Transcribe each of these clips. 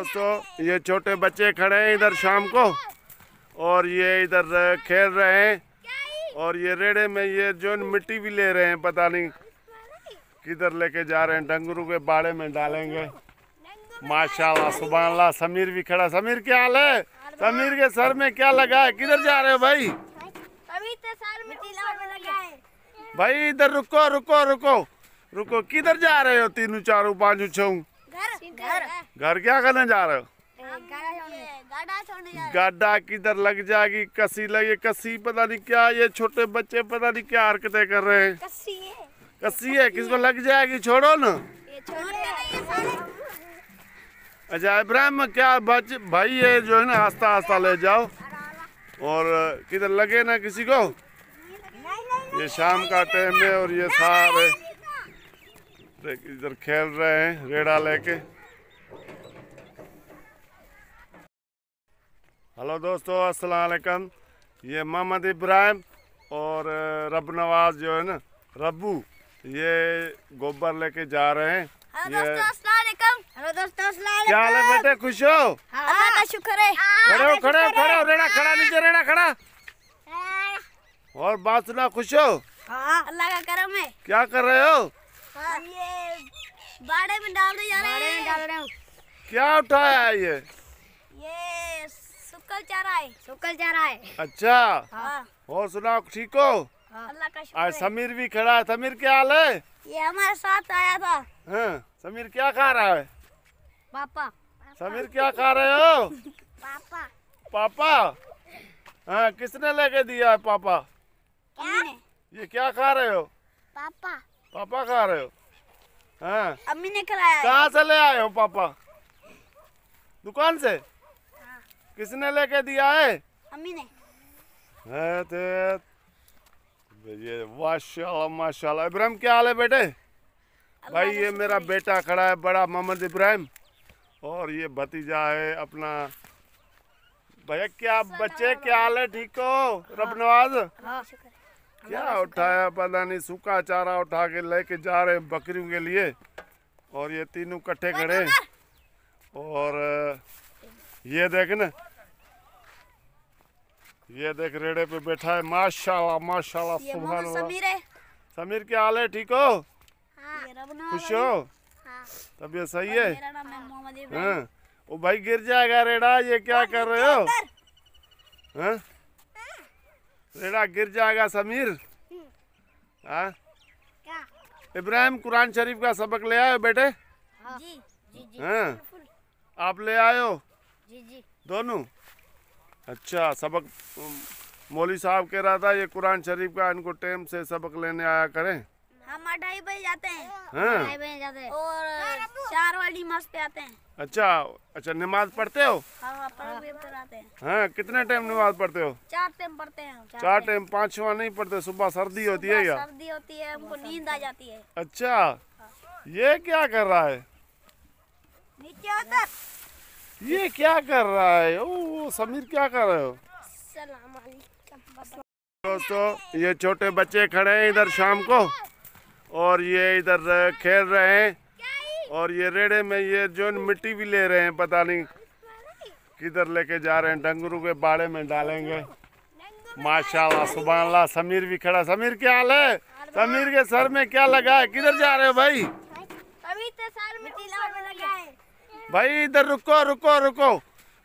दोस्तों ये छोटे बच्चे खड़े हैं इधर शाम को और ये इधर खेल रहे हैं और ये रेड़े में ये जो मिट्टी भी ले रहे हैं पता नहीं किधर लेके जा रहे हैं डंगरू के बाड़े में डालेंगे माशाल्लाह सुबह अल्लाह समीर भी खड़ा समीर क्या हाल है समीर के सर में क्या लगा है किधर जा रहे हो भाई तो भाई इधर रुको रुको रुको रुको किधर जा रहे हो तीनों चारों पाँचों छऊ घर घर घर क्या करने जा रहे हो गाडा किधर लग जाएगी कसी लगे कसी पता नहीं क्या ये छोटे बच्चे पता नहीं क्या हरकतें कर रहे हैं कसी है कसी है किसको लग जाएगी छोड़ो ना अच्छा इब्राहिम क्या बच भाई है जो है ना आस्ता आस्ता ले जाओ और किधर लगे ना किसी को ये शाम का टाइम है और ये सारे इधर खेल रहे हैं रेड़ा लेके हेलो दोस्तों अस्सलाम वालेकुम ये मोहम्मद इब्राहिम और रब नवाज जो है ना रब्बू ये गोबर लेके जा रहे हैं क्या हाल है बेटे खुश हो हाँ, अल्लाह का शुक्र है हाँ, खड़े खड़े खड़े रेड़ा खड़ा नीचे रेड़ा खड़ा हाँ। और बात सुना खुश हो अल्लाह का करम है क्या कर रहे हो हाँ। बाड़े में डाल रहे जा रहे बाड़े डाल रहे हूँ क्या उठाया है ये ये सुकल चारा है सुकल चारा है अच्छा हाँ। और सुनाओ ठीक हो हाँ। अल्लाह का शुक्र आज समीर भी खड़ा है समीर क्या हाल है ये हमारे साथ आया था हाँ, समीर क्या खा रहा है पापा समीर क्या खा रहे हो पापा पापा हाँ किसने लेके दिया है पापा क्या? ये क्या खा रहे हो पापा पापा खा रहे हो हाँ अम्मी ने खिलाया कहाँ से ले आए हो पापा दुकान से हाँ। किसने लेके दिया है अम्मी ने ये माशाल्लाह माशाल्लाह इब्राहिम क्या हाल है बेटे भाई ये मेरा बेटा खड़ा है बड़ा मोहम्मद इब्राहिम और ये भतीजा है अपना भैया क्या बच्चे क्या हाल है ठीक हो रब हाँ। नवाज हाँ। क्या उठाया पता नहीं सूखा चारा उठा के लेके जा रहे बकरियों के लिए और ये तीनों कट्ठे खड़े और ये देख न ये देख रेड़े पे बैठा है माशाल्लाह माशाल्लाह सुबह समीर है समीर क्या हाल है ठीक हो हाँ, खुश हो हाँ। तबियत सही है वो हाँ। भाई गिर जाएगा रेड़ा ये क्या कर रहे हो रेड़ा गिर जाएगा समीर हाँ इब्राहिम कुरान शरीफ का सबक ले आयो बेटे हाँ। जी, जी, जी, हाँ आप ले आयो जी, जी। दोनों अच्छा सबक मौली साहब कह रहा था ये कुरान शरीफ का इनको टेम से सबक लेने आया करें हम अढ़ाई बजे जाते हैं हाँ? बजे जाते हैं और हाँ, चार वाली नमाज पे आते हैं अच्छा अच्छा नमाज पढ़ते हो हाँ, हाँ, हाँ कितने टाइम नमाज पढ़ते हो चार टाइम पढ़ते हैं चार टाइम पाँच छुआ नहीं पढ़ते सुबह सर्दी होती है या सर्दी होती है हमको नींद आ जाती है अच्छा ये क्या कर रहा है नीचे उतर ये क्या कर रहा है ओ समीर क्या कर रहे हो दोस्तों ये छोटे बच्चे खड़े हैं इधर शाम को और ये इधर खेल रहे हैं और ये रेड़े में ये जो मिट्टी भी ले रहे हैं पता नहीं किधर लेके जा रहे हैं डंगरू के बाड़े में डालेंगे माशाल्लाह सुबह अल्लाह समीर भी खड़ा समीर क्या हाल है समीर के सर में क्या लगा है किधर जा रहे हो भाई तो भाई इधर रुको रुको रुको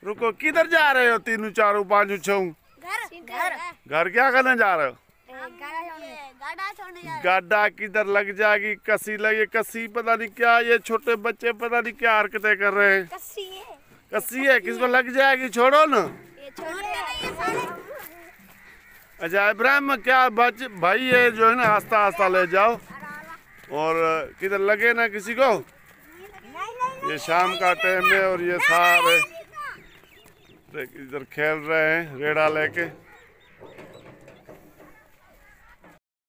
रुको किधर जा रहे हो तीनों चारों पाँचों छऊ घर घर क्या करने जा रहे हो गाडा किधर लग जाएगी कसी लगे कसी पता नहीं क्या ये छोटे बच्चे पता नहीं क्या हरकते कर रहे हैं कसी है कसी है किस पर लग जाएगी छोड़ो ना अच्छा इब्राहिम क्या बच भाई ये जो है ना आस्ता आस्ता ले जाओ और किधर लगे ना किसी को ये शाम का टाइम है और ये सारे इधर खेल रहे हैं रेड़ा लेके